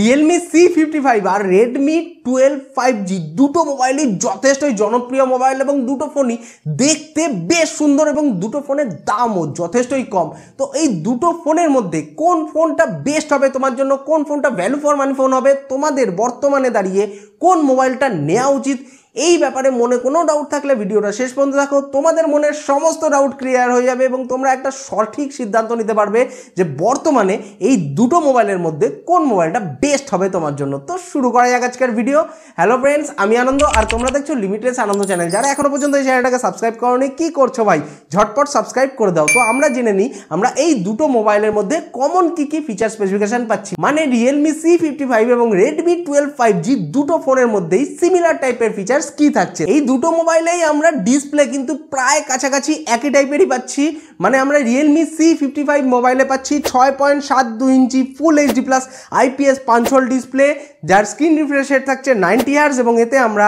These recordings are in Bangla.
রিয়েলমি সি ফিফটি ফাইভ আর রেডমি টুয়েলভ ফাইভ জি দুটো মোবাইলই যথেষ্টই জনপ্রিয় মোবাইল এবং দুটো ফোনই দেখতে বেশ সুন্দর এবং দুটো ফোনের দামও যথেষ্টই কম তো এই দুটো ফোনের মধ্যে কোন ফোনটা বেস্ট হবে তোমার জন্য কোন ফোনটা ভ্যালু ফর মানি ফোন হবে তোমাদের বর্তমানে দাঁড়িয়ে কোন মোবাইলটা নেওয়া উচিত এই ব্যাপারে মনে কোনো ডাউট থাকলে ভিডিওটা শেষ পর্যন্ত দেখো তোমাদের মনের সমস্ত ডাউট ক্লিয়ার হয়ে যাবে এবং তোমরা একটা সঠিক সিদ্ধান্ত নিতে পারবে যে বর্তমানে এই দুটো মোবাইলের মধ্যে কোন মোবাইলটা বেস্ট হবে তোমার জন্য তো শুরু করা যাক আজকের ভিডিও হ্যালো ফ্রেন্ডস আমি আনন্দ আর তোমরা দেখছো লিমিটেড আনন্দ চ্যানেল যারা এখনো পর্যন্ত এই চ্যানেলটাকে সাবস্ক্রাইব করোনি কি করছো ভাই ঝটপট সাবস্ক্রাইব করে দাও তো আমরা জেনে নিই আমরা এই দুটো মোবাইলের মধ্যে কমন কি কি ফিচার স্পেসিফিকেশন পাচ্ছি মানে রিয়েলমি সি ফিফটি ফাইভ এবং রেডমি টুয়েলভ ফাইভ জি দুটো ফোনের মধ্যেই সিমিলার টাইপের ফিচার কি থাকছে এই দুটো মোবাইলেই আমরা ডিসপ্লে কিন্তু প্রায় কাছাকাছি একই টাইপেরই পাচ্ছি মানে আমরা রিয়েলমি সি ফিফটি ফাইভ মোবাইলে পাচ্ছি ছয় পয়েন্ট সাত দুই inch full HD plus IPS punch hole display যার স্ক্রিন রিফ্রেশ রেট থাকছে নাইনটি হার্স এবং এতে আমরা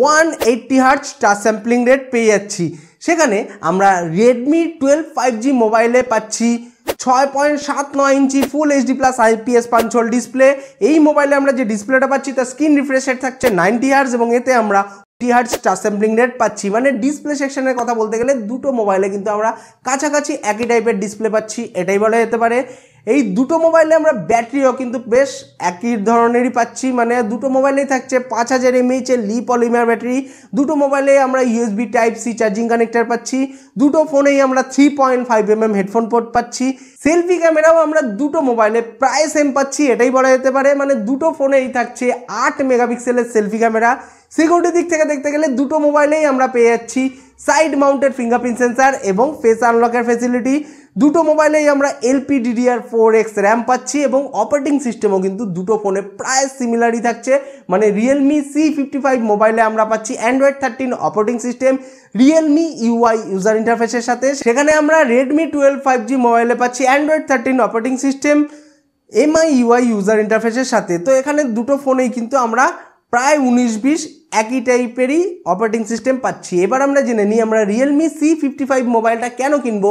ওয়ান এইট্টি হার্স টা স্যাম্পলিং রেট পেয়ে যাচ্ছি সেখানে আমরা রেডমি টুয়েলভ ফাইভ জি মোবাইলে পাচ্ছি ছয় পয়েন্ট সাত নয় inch full HD plus IPS punch hole display এই মোবাইলে আমরা যে ডিসপ্লেটা পাচ্ছি তার স্ক্রিন রিফ্রেশ থাকছে নাইনটি হার্স এবং এতে আমরা ফিফটি হার্টস স্যাম্পলিং রেট পাচ্ছি মানে ডিসপ্লে সেকশনের কথা বলতে গেলে দুটো মোবাইলে কিন্তু আমরা কাছাকাছি একই টাইপের ডিসপ্লে পাচ্ছি এটাই বলা যেতে পারে এই দুটো মোবাইলে আমরা ব্যাটারিও কিন্তু বেশ একই ধরনেরই পাচ্ছি মানে দুটো মোবাইলেই থাকছে পাঁচ হাজার এমএইচের লি পলিমার ব্যাটারি দুটো মোবাইলে আমরা USB type C charging connector পাচ্ছি দুটো ফোনেই আমরা three point five mm headphone port পাচ্ছি সেলফি ক্যামেরাও আমরা দুটো মোবাইলে প্রায় সেম পাচ্ছি এটাই বলা যেতে পারে মানে দুটো ফোনেই থাকছে আট মেগাপিক্সেলের সেলফি ক্যামেরা সিকিউরিটির দিক থেকে দেখতে গেলে দুটো মোবাইলেই আমরা পেয়ে যাচ্ছি সাইড মাউন্টেড ফিঙ্গারপ্রিন্ট সেন্সার এবং ফেস আনলকের ফেসিলিটি দুটো মোবাইলেই আমরা LP DDR four X RAM পাচ্ছি এবং অপারেটিং সিস্টেমও কিন্তু দুটো ফোনে প্রায় সিমিলারই থাকছে মানে রিয়েলমি সি ফিফটি ফাইভ মোবাইলে আমরা পাচ্ছি Android thirteen operating system Realme UI user ইন্টারফেসের সাথে সেখানে আমরা রেডমি টুয়েলভ ফাইভ জি মোবাইলে পাচ্ছি Android thirteen operating system MI UI user ইন্টারফেসের সাথে তো এখানে দুটো ফোনেই কিন্তু আমরা প্রায় উনিশ বিশ একই টাইপেরই অপারেটিং সিস্টেম পাচ্ছি এবার আমরা জেনে নিই আমরা রিয়েলমি সি ফিফটি ফাইভ মোবাইলটা কেন কিনবো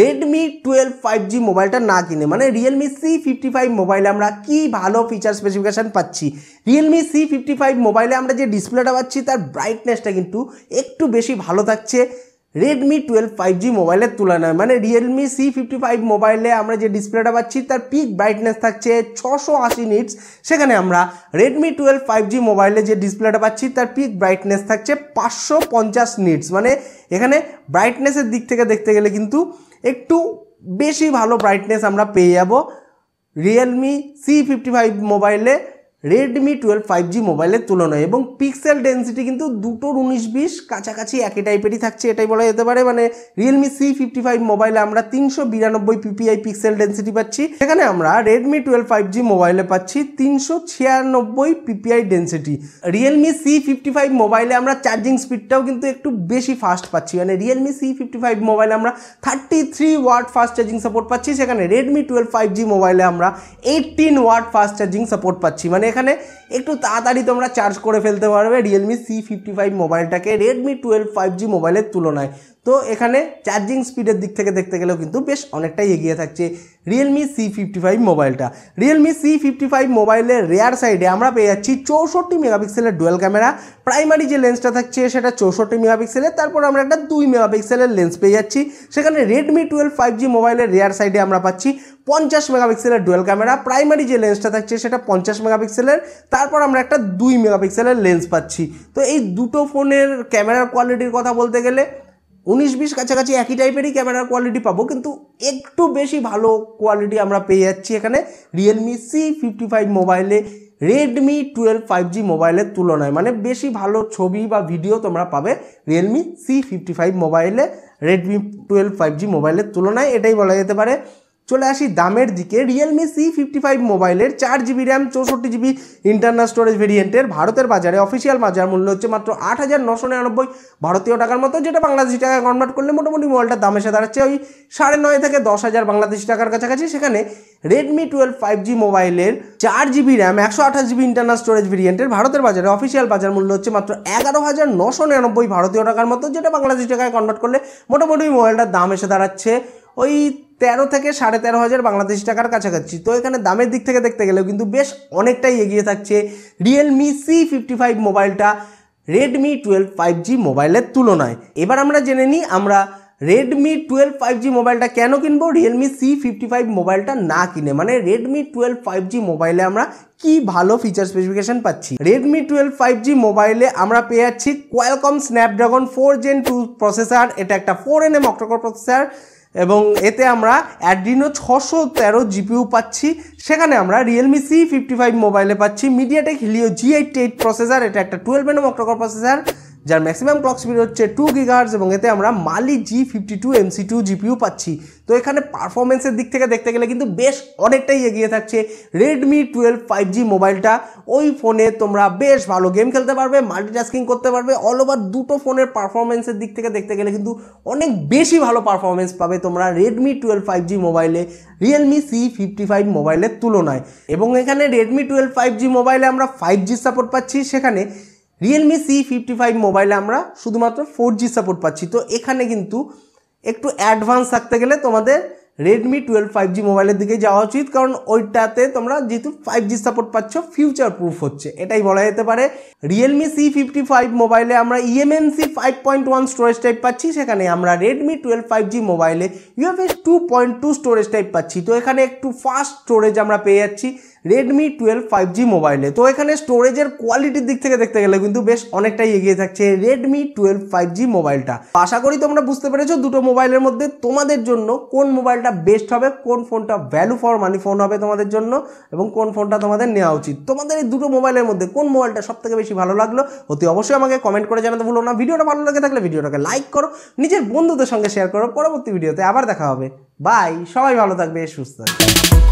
রেডমি টুয়েলভ ফাইভ জি মোবাইলটা না কিনে মানে রিয়েলমি সি ফিফটি ফাইভ মোবাইলে আমরা কি ভালো ফিচার স্পেসিফিকেশান পাচ্ছি রিয়েলমি সি ফিফটি ফাইভ মোবাইলে আমরা যে ডিসপ্লেটা পাচ্ছি তার ব্রাইটনেসটা কিন্তু একটু বেশি ভালো থাকছে রেডমি টুয়েলভ ফাইভ জি মোবাইলের তুলনায় মানে রিয়েলমি সি ফিফটি ফাইভ মোবাইলে আমরা যে ডিসপ্লেটা পাচ্ছি তার পিক ব্রাইটনেস থাকছে ছশো আশি নিটস সেখানে আমরা রেডমি টুয়েলভ ফাইভ জি মোবাইলে যে ডিসপ্লেটা পাচ্ছি তার পিক ব্রাইটনেস থাকছে পাঁচশো পঞ্চাশ নিটস মানে এখানে ব্রাইটনেসের দিক থেকে দেখতে গেলে কিন্তু একটু বেশি ভালো ব্রাইটনেস আমরা পেয়ে যাব Realme C55 মোবাইলে রেডমি টুয়েলভ ফাইভ জি মোবাইলের তুলনায় এবং পিক্সেল ডেন্সিটি কিন্তু দুটোর উনিশ বিশ কাছাকাছি একই টাইপেরই থাকছে এটাই বলা যেতে পারে মানে রিয়েলমি সি ফিফটি ফাইভ মোবাইলে আমরা তিনশো বিরানব্বই পিপিআই পিক্সেল ডেন্সিটি পাচ্ছি সেখানে আমরা রেডমি টুয়েলভ ফাইভ জি মোবাইলে পাচ্ছি তিনশো ছিয়ানব্বই PPI density Realme C fifty five মোবাইলে আমরা চার্জিং স্পিডটাও কিন্তু একটু বেশি ফাস্ট পাচ্ছি মানে রিয়েলমি সি ফিফটি ফাইভ মোবাইলে আমরা thirty three watt fast charging support পাচ্ছি সেখানে রেডমি টুয়েলভ ফাইভ জি মোবাইলে আমরা eighteen watt fast charging support পাচ্ছি মানে মানে এখানে একটু তাড়াতাড়ি তোমরা চার্জ করে ফেলতে পারবে রিয়েলমি সি ফিফটি ফাইভ মোবাইলটাকে রেডমি টুয়েলভ ফাইভ জি মোবাইলের তুলনায় তো এখানে চার্জিং স্পিডের দিক থেকে দেখতে গেলেও কিন্তু বেশ অনেকটাই এগিয়ে থাকছে রিয়েলমি সি ফিফটি ফাইভ মোবাইলটা রিয়েলমি সি ফিফটি ফাইভ মোবাইলের রেয়ার সাইডে আমরা পেয়ে যাচ্ছি চৌষট্টি মেগাপিক্সেলের ডুয়েল ক্যামেরা প্রাইমারি যে লেন্সটা থাকছে সেটা চৌষট্টি মেগাপিক্সেলের তারপর আমরা একটা দুই মেগাপিক্সেলের লেন্স পেয়ে যাচ্ছি সেখানে রেডমি টুয়েলভ ফাইভ জি মোবাইলের রেয়ার সাইডে আমরা পাচ্ছি পঞ্চাশ মেগাপিক্সেলের ডুয়েল ক্যামেরা প্রাইমারি যে লেন্সটা থাকছে সেটা পঞ্চাশ মেগাপিক্সেলের তারপর আমরা একটা দুই মেগাপিক্সেলের লেন্স পাচ্ছি তো এই দুটো ফোনের ক্যামেরার কোয়ালিটির কথা বলতে গেলে উনিশ বিশ কাছাকাছি একই টাইপেরই ক্যামেরার কোয়ালিটি পাবো কিন্তু একটু বেশি ভালো কোয়ালিটি আমরা পেয়ে যাচ্ছি এখানে রিয়েলমি সি ফিফটি ফাইভ মোবাইলে রেডমি টুয়েলভ ফাইভ জি মোবাইলের তুলনায় মানে বেশি ভালো ছবি বা ভিডিও তোমরা পাবে রিয়েলমি সি ফিফটি ফাইভ মোবাইলে রেডমি টুয়েলভ ফাইভ জি মোবাইলের তুলনায় এটাই বলা যেতে পারে চলে আসি দামের দিকে রিয়েলমি সি ফিফটি ফাইভ মোবাইলের চার জিবি র্যাম চৌষট্টি জিবি ইন্টারনাল স্টোরেজ ভেরিয়েন্টের ভারতের বাজারে অফিসিয়াল বাজার মূল্য হচ্ছে মাত্র আট হাজার নশো নিরানব্বই ভারতীয় টাকার মতো যেটা বাংলাদেশি টাকায় কনভার্ট করলে মোটামুটি মোবাইলটার দাম এসে দাঁড়াচ্ছে ওই সাড়ে নয় থেকে দশ হাজার বাংলাদেশি টাকার কাছাকাছি সেখানে রেডমি টুয়েলভ ফাইভ জি মোবাইলের চার জিবি র্যাম একশো আঠাশ জিবি ইন্টারনাল স্টোরেজ ভেরিয়েন্টের ভারতের বাজারে অফিসিয়াল বাজার মূল্য হচ্ছে মাত্র এগারো হাজার নশো নিরানব্বই ভারতীয় টাকার মতো যেটা বাংলাদেশি টাকায় কনভার্ট করলে মোটামুটি মোবাইলটার দাম এসে দাঁড়াচ্ছে ওই তেরো থেকে সাড়ে তেরো হাজার বাংলাদেশি টাকার কাছাকাছি তো এখানে দামের দিক থেকে দেখতে গেলেও কিন্তু বেশ অনেকটাই এগিয়ে থাকছে রিয়েলমি সি ফিফটি ফাইভ মোবাইলটা রেডমি টুয়েলভ ফাইভ জি মোবাইলের তুলনায় এবার আমরা জেনে নিই আমরা রেডমি টুয়েলভ ফাইভ জি মোবাইলটা কেন কিনবো রিয়েলমি সি ফিফটি ফাইভ মোবাইলটা না কিনে মানে রেডমি টুয়েলভ ফাইভ জি মোবাইলে আমরা কি ভালো ফিচার স্পেসিফিকেশন পাচ্ছি রেডমি টুয়েলভ ফাইভ জি মোবাইলে আমরা পেয়ে যাচ্ছি Qualcomm Snapdragon four gen two processor এটা একটা four N M octacore processor এবং এতে আমরা অ্যাড্রিনো ছশো তেরো জিপিউ পাচ্ছি সেখানে আমরা রিয়েলমি সি ফিফটি ফাইভ মোবাইলে পাচ্ছি MediaTek Helio G eight eight processor এটা একটা টুয়েলভ এন্ড অক্টোকর প্রসেসার যার ম্যাক্সিমাম ক্লক স্পিড হচ্ছে টু গিগার্স এবং এতে আমরা Mali G fifty two MC two GPU পাচ্ছি তো এখানে পারফরমেন্সের দিক থেকে দেখতে গেলে কিন্তু বেশ অনেকটাই এগিয়ে থাকছে রেডমি টুয়েলভ ফাইভ জি মোবাইলটা ওই ফোনে তোমরা বেশ ভালো গেম খেলতে পারবে মাল্টিটাস্কিং করতে পারবে অল ওভার দুটো ফোনের পারফরমেন্সের দিক থেকে দেখতে গেলে কিন্তু অনেক বেশি ভালো পারফরমেন্স পাবে তোমরা রেডমি টুয়েলভ ফাইভ জি মোবাইলে রিয়েলমি সি ফিফটি ফাইভ মোবাইলের তুলনায় এবং এখানে রেডমি টুয়েলভ ফাইভ জি মোবাইলে আমরা ফাইভ জি সাপোর্ট পাচ্ছি সেখানে রিয়েলমি সি ফিফটি ফাইভ মোবাইলে আমরা শুধুমাত্র ফোর জি সাপোর্ট পাচ্ছি তো এখানে কিন্তু একটু অ্যাডভান্স থাকতে গেলে তোমাদের রেডমি টুয়েলভ ফাইভ জি মোবাইলের দিকে যাওয়া উচিত কারণ ওইটাতে তোমরা যেহেতু ফাইভ জি সাপোর্ট পাচ্ছ ফিউচার প্রুফ হচ্ছে এটাই বলা যেতে পারে রিয়েলমি সি ফিফটি ফাইভ মোবাইলে আমরা eMMC five point one storage type পাচ্ছি সেখানে আমরা রেডমি টুয়েলভ ফাইভ জি মোবাইলে UFS two point two storage type পাচ্ছি তো এখানে একটু ফাস্ট স্টোরেজ আমরা পেয়ে যাচ্ছি রেডমি টুয়েলভ ফাইভ জি মোবাইলে তো এখানে স্টোরেজের কোয়ালিটির দিক থেকে দেখতে গেলে কিন্তু বেশ অনেকটাই এগিয়ে থাকছে রেডমি টুয়েলভ ফাইভ জি মোবাইলটা আশা করি তোমরা বুঝতে পেরেছো দুটো মোবাইলের মধ্যে তোমাদের জন্য কোন মোবাইলটা বেস্ট হবে কোন ফোনটা ভ্যালু ফর মানি ফোন হবে তোমাদের জন্য এবং কোন ফোনটা তোমাদের নেওয়া উচিত তোমাদের এই দুটো মোবাইলের মধ্যে কোন মোবাইলটা সব থেকে বেশি ভালো লাগলো অতি অবশ্যই আমাকে কমেন্ট করে জানাতে ভুলো না ভিডিওটা ভালো লাগে থাকলে ভিডিওটাকে লাইক করো নিজের বন্ধুদের সঙ্গে শেয়ার করো পরবর্তী ভিডিওতে আবার দেখা হবে বাই সবাই ভালো থাকবে সুস্থ থাকবে